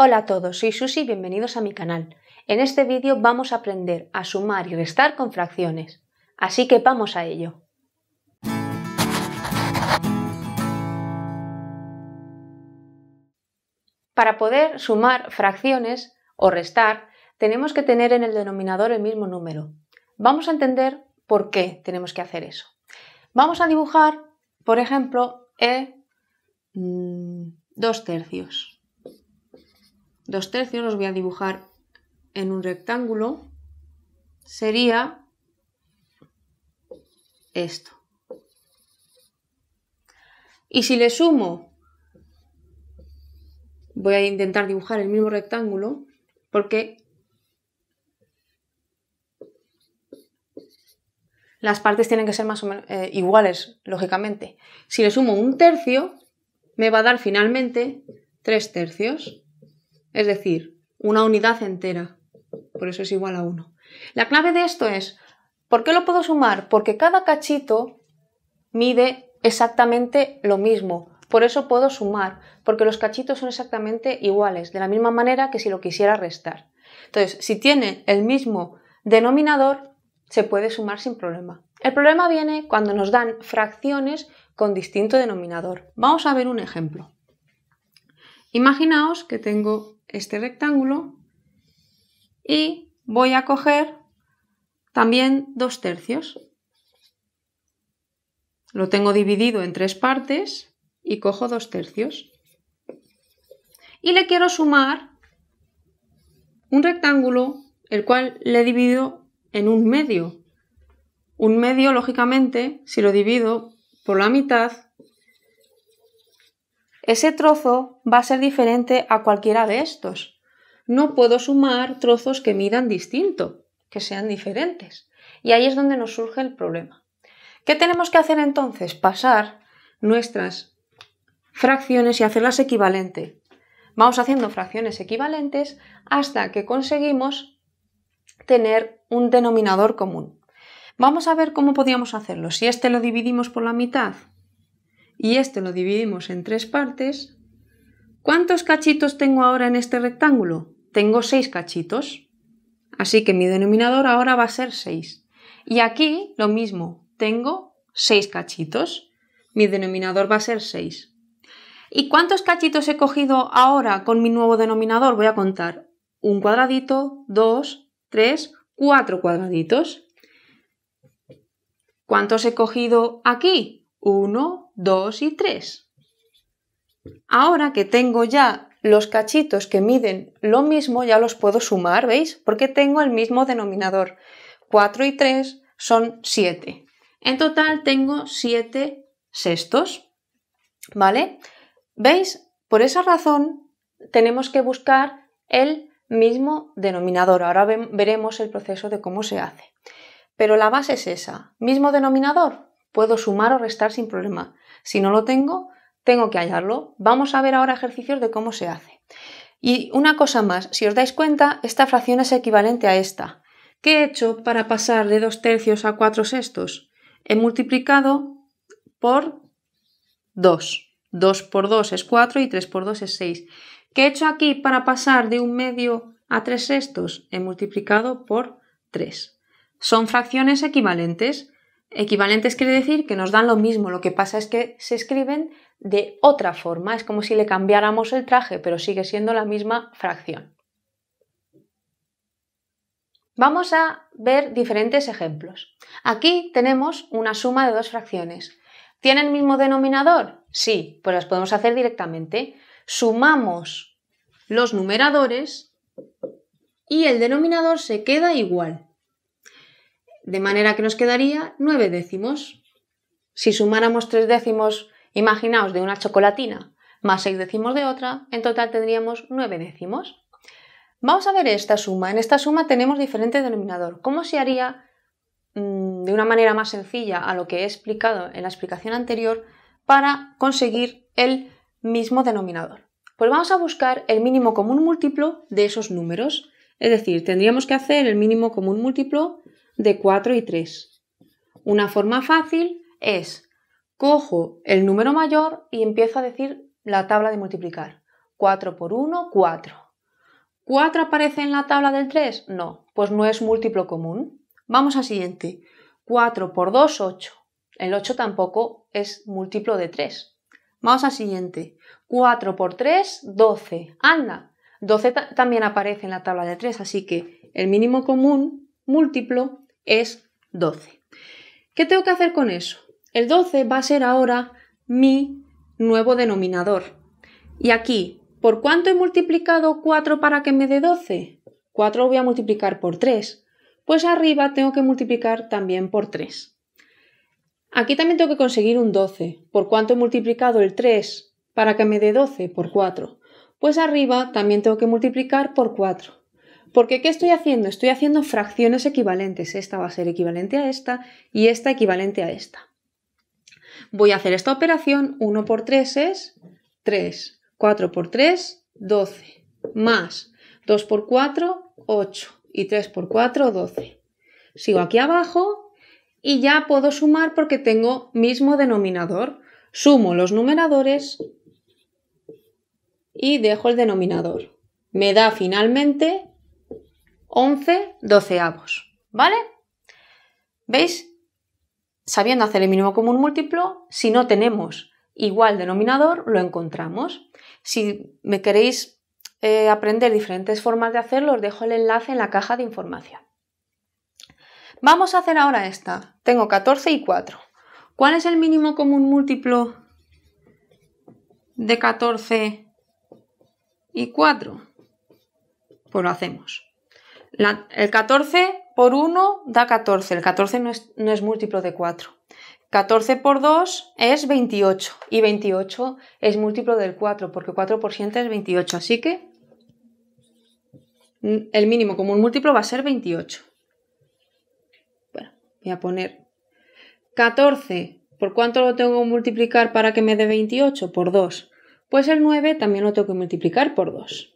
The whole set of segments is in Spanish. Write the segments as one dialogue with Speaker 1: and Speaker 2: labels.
Speaker 1: Hola a todos, soy Susi y bienvenidos a mi canal. En este vídeo vamos a aprender a sumar y restar con fracciones. Así que vamos a ello. Para poder sumar fracciones o restar, tenemos que tener en el denominador el mismo número. Vamos a entender por qué tenemos que hacer eso. Vamos a dibujar, por ejemplo, E mm, dos tercios. Dos tercios, los voy a dibujar en un rectángulo, sería esto. Y si le sumo, voy a intentar dibujar el mismo rectángulo, porque las partes tienen que ser más o menos eh, iguales, lógicamente. Si le sumo un tercio, me va a dar finalmente tres tercios es decir, una unidad entera. Por eso es igual a 1. La clave de esto es, ¿por qué lo puedo sumar? Porque cada cachito mide exactamente lo mismo. Por eso puedo sumar, porque los cachitos son exactamente iguales, de la misma manera que si lo quisiera restar. Entonces, si tiene el mismo denominador, se puede sumar sin problema. El problema viene cuando nos dan fracciones con distinto denominador. Vamos a ver un ejemplo. Imaginaos que tengo este rectángulo y voy a coger también dos tercios. Lo tengo dividido en tres partes y cojo dos tercios. Y le quiero sumar un rectángulo, el cual le divido en un medio. Un medio, lógicamente, si lo divido por la mitad, ese trozo va a ser diferente a cualquiera de estos. No puedo sumar trozos que midan distinto, que sean diferentes. Y ahí es donde nos surge el problema. ¿Qué tenemos que hacer entonces? Pasar nuestras fracciones y hacerlas equivalente. Vamos haciendo fracciones equivalentes hasta que conseguimos tener un denominador común. Vamos a ver cómo podíamos hacerlo. Si este lo dividimos por la mitad, y este lo dividimos en tres partes, ¿cuántos cachitos tengo ahora en este rectángulo? Tengo seis cachitos. Así que mi denominador ahora va a ser 6. Y aquí lo mismo, tengo seis cachitos. Mi denominador va a ser 6. ¿Y cuántos cachitos he cogido ahora con mi nuevo denominador? Voy a contar un cuadradito, dos, tres, cuatro cuadraditos. ¿Cuántos he cogido aquí? Uno, 2 y 3. Ahora que tengo ya los cachitos que miden lo mismo, ya los puedo sumar, ¿veis? Porque tengo el mismo denominador. 4 y 3 son 7. En total tengo 7 sextos, ¿vale? ¿Veis? Por esa razón tenemos que buscar el mismo denominador. Ahora veremos el proceso de cómo se hace. Pero la base es esa, mismo denominador, Puedo sumar o restar sin problema. Si no lo tengo, tengo que hallarlo. Vamos a ver ahora ejercicios de cómo se hace. Y una cosa más, si os dais cuenta, esta fracción es equivalente a esta. ¿Qué he hecho para pasar de 2 tercios a 4 sextos? He multiplicado por 2. 2 por 2 es 4 y 3 por 2 es 6. ¿Qué he hecho aquí para pasar de un medio a 3 sextos? He multiplicado por 3. Son fracciones equivalentes. Equivalentes quiere decir que nos dan lo mismo, lo que pasa es que se escriben de otra forma, es como si le cambiáramos el traje, pero sigue siendo la misma fracción. Vamos a ver diferentes ejemplos. Aquí tenemos una suma de dos fracciones. ¿Tienen el mismo denominador? Sí, pues las podemos hacer directamente. Sumamos los numeradores y el denominador se queda igual de manera que nos quedaría 9 décimos. Si sumáramos 3 décimos, imaginaos, de una chocolatina, más 6 décimos de otra, en total tendríamos 9 décimos. Vamos a ver esta suma. En esta suma tenemos diferente denominador. ¿Cómo se haría mm, de una manera más sencilla a lo que he explicado en la explicación anterior para conseguir el mismo denominador? Pues vamos a buscar el mínimo común múltiplo de esos números. Es decir, tendríamos que hacer el mínimo común múltiplo de 4 y 3. Una forma fácil es cojo el número mayor y empiezo a decir la tabla de multiplicar. 4 por 1, 4. ¿4 aparece en la tabla del 3? No, pues no es múltiplo común. Vamos al siguiente. 4 por 2, 8. El 8 tampoco es múltiplo de 3. Vamos al siguiente. 4 por 3, 12. Anda. 12 también aparece en la tabla de 3, así que el mínimo común múltiplo es 12. ¿Qué tengo que hacer con eso? El 12 va a ser ahora mi nuevo denominador. Y aquí, ¿por cuánto he multiplicado 4 para que me dé 12? 4 lo voy a multiplicar por 3. Pues arriba tengo que multiplicar también por 3. Aquí también tengo que conseguir un 12. ¿Por cuánto he multiplicado el 3 para que me dé 12? Por 4. Pues arriba también tengo que multiplicar por 4. Porque ¿qué estoy haciendo? Estoy haciendo fracciones equivalentes. Esta va a ser equivalente a esta y esta equivalente a esta. Voy a hacer esta operación. 1 por 3 es 3. 4 por 3, 12. Más 2 por 4, 8. Y 3 por 4, 12. Sigo aquí abajo y ya puedo sumar porque tengo mismo denominador. Sumo los numeradores y dejo el denominador. Me da finalmente 11 doceavos, ¿vale? ¿Veis? Sabiendo hacer el mínimo común múltiplo, si no tenemos igual denominador, lo encontramos. Si me queréis eh, aprender diferentes formas de hacerlo, os dejo el enlace en la caja de información. Vamos a hacer ahora esta. Tengo 14 y 4. ¿Cuál es el mínimo común múltiplo de 14 y 4? Pues lo hacemos el 14 por 1 da 14. El 14 no es, múltiplo de 4. 14 por 2 es 28 y 28 es múltiplo del 4 porque 4 por 100 es 28, así que el mínimo común múltiplo va a ser 28. Bueno, voy a poner 14, ¿por cuánto lo tengo que multiplicar para que me dé 28? Por 2. Pues el 9 también lo tengo que multiplicar por 2.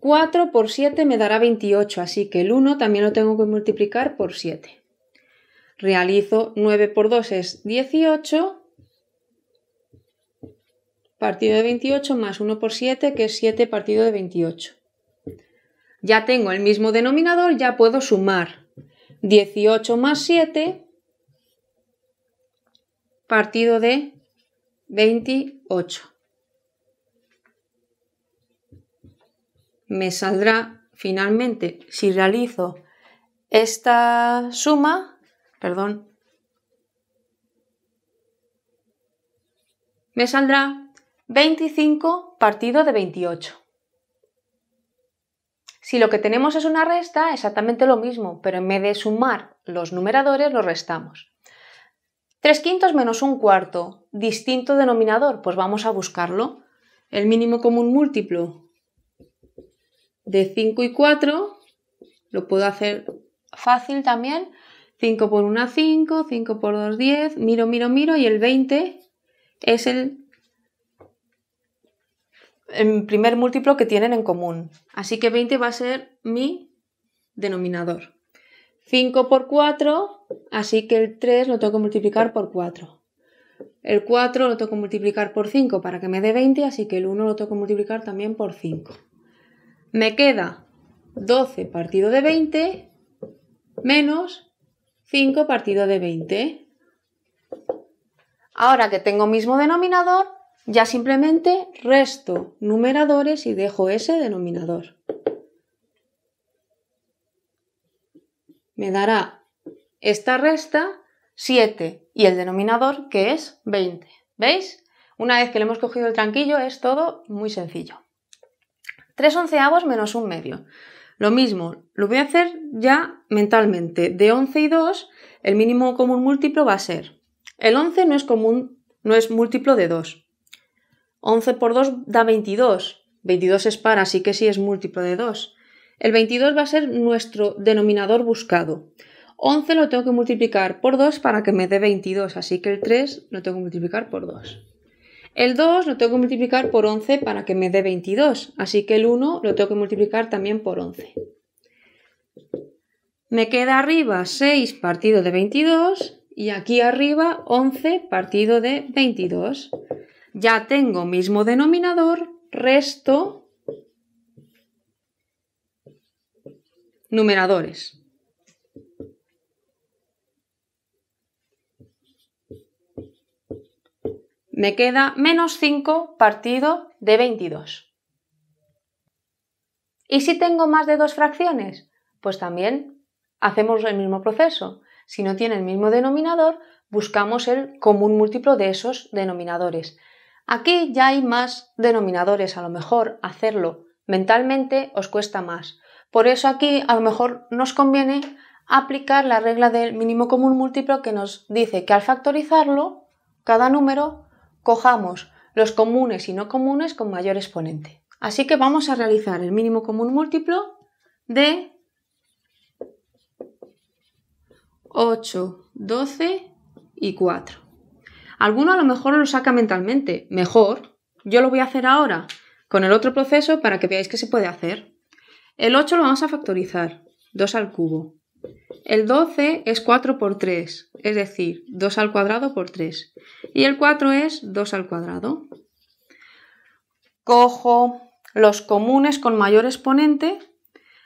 Speaker 1: 4 por 7 me dará 28, así que el 1 también lo tengo que multiplicar por 7. Realizo 9 por 2 es 18, partido de 28 más 1 por 7, que es 7 partido de 28. Ya tengo el mismo denominador, ya puedo sumar 18 más 7, partido de 28. me saldrá finalmente, si realizo esta suma, perdón, me saldrá 25 partido de 28. Si lo que tenemos es una resta, exactamente lo mismo, pero en vez de sumar los numeradores, los restamos. 3 quintos menos un cuarto, distinto denominador, pues vamos a buscarlo. El mínimo común múltiplo de 5 y 4, lo puedo hacer fácil también. 5 por 1, 5, 5 por 2, 10, miro, miro, miro y el 20 es el, el primer múltiplo que tienen en común. Así que 20 va a ser mi denominador. 5 por 4, así que el 3 lo tengo que multiplicar por 4. El 4 lo tengo que multiplicar por 5 para que me dé 20, así que el 1 lo tengo que multiplicar también por 5. Me queda 12 partido de 20 menos 5 partido de 20. Ahora que tengo mismo denominador, ya simplemente resto numeradores y dejo ese denominador. Me dará esta resta 7 y el denominador que es 20. ¿Veis? Una vez que le hemos cogido el tranquillo es todo muy sencillo. 3 onceavos menos un medio. Lo mismo, lo voy a hacer ya mentalmente. De 11 y 2, el mínimo común múltiplo va a ser. El 11 no es común, no es múltiplo de 2. 11 por 2 da 22. 22 es par, así que sí es múltiplo de 2. El 22 va a ser nuestro denominador buscado. 11 lo tengo que multiplicar por 2 para que me dé 22, así que el 3 lo tengo que multiplicar por 2. El 2 lo tengo que multiplicar por 11 para que me dé 22, así que el 1 lo tengo que multiplicar también por 11. Me queda arriba 6 partido de 22 y aquí arriba 11 partido de 22. Ya tengo mismo denominador, resto numeradores. Me queda menos 5 partido de 22. ¿Y si tengo más de dos fracciones? Pues también hacemos el mismo proceso. Si no tiene el mismo denominador, buscamos el común múltiplo de esos denominadores. Aquí ya hay más denominadores, a lo mejor hacerlo mentalmente os cuesta más. Por eso aquí a lo mejor nos conviene aplicar la regla del mínimo común múltiplo que nos dice que al factorizarlo, cada número cojamos los comunes y no comunes con mayor exponente. Así que vamos a realizar el mínimo común múltiplo de 8, 12 y 4. Alguno a lo mejor lo saca mentalmente, mejor. Yo lo voy a hacer ahora con el otro proceso para que veáis que se puede hacer. El 8 lo vamos a factorizar, 2 al cubo. El 12 es 4 por 3, es decir, 2 al cuadrado por 3. Y el 4 es 2 al cuadrado. Cojo los comunes con mayor exponente.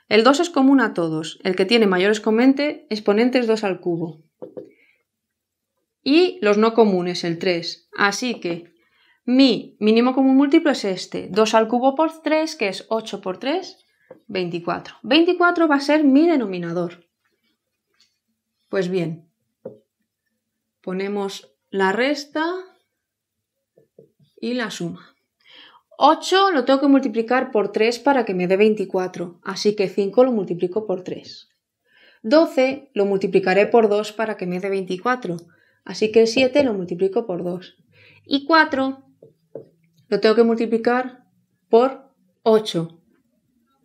Speaker 1: El 2 es común a todos. El que tiene mayor exponente, es 2 al cubo. Y los no comunes, el 3. Así que mi mínimo común múltiplo es este. 2 al cubo por 3, que es 8 por 3, 24. 24 va a ser mi denominador. Pues bien, ponemos la resta y la suma. 8 lo tengo que multiplicar por 3 para que me dé 24, así que 5 lo multiplico por 3. 12 lo multiplicaré por 2 para que me dé 24, así que 7 lo multiplico por 2. Y 4 lo tengo que multiplicar por 8.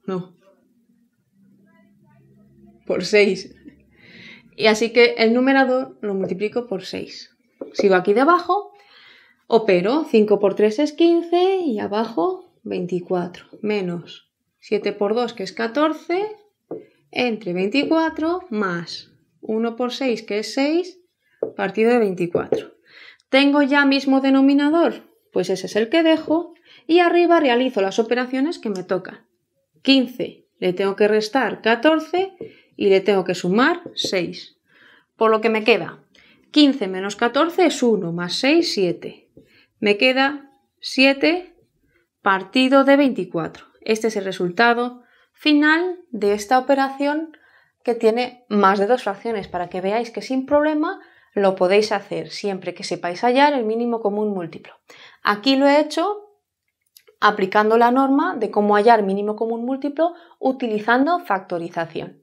Speaker 1: No. Por 6. Y así que el numerador lo multiplico por 6. Sigo aquí debajo, opero 5 por 3 es 15 y abajo 24, menos 7 por 2 que es 14, entre 24 más 1 por 6 que es 6, partido de 24. ¿Tengo ya mismo denominador? Pues ese es el que dejo y arriba realizo las operaciones que me tocan. 15 le tengo que restar 14 y le tengo que sumar 6. Por lo que me queda 15 menos 14 es 1 más 6, 7. Me queda 7 partido de 24. Este es el resultado final de esta operación que tiene más de dos fracciones para que veáis que sin problema lo podéis hacer siempre que sepáis hallar el mínimo común múltiplo. Aquí lo he hecho aplicando la norma de cómo hallar mínimo común múltiplo utilizando factorización.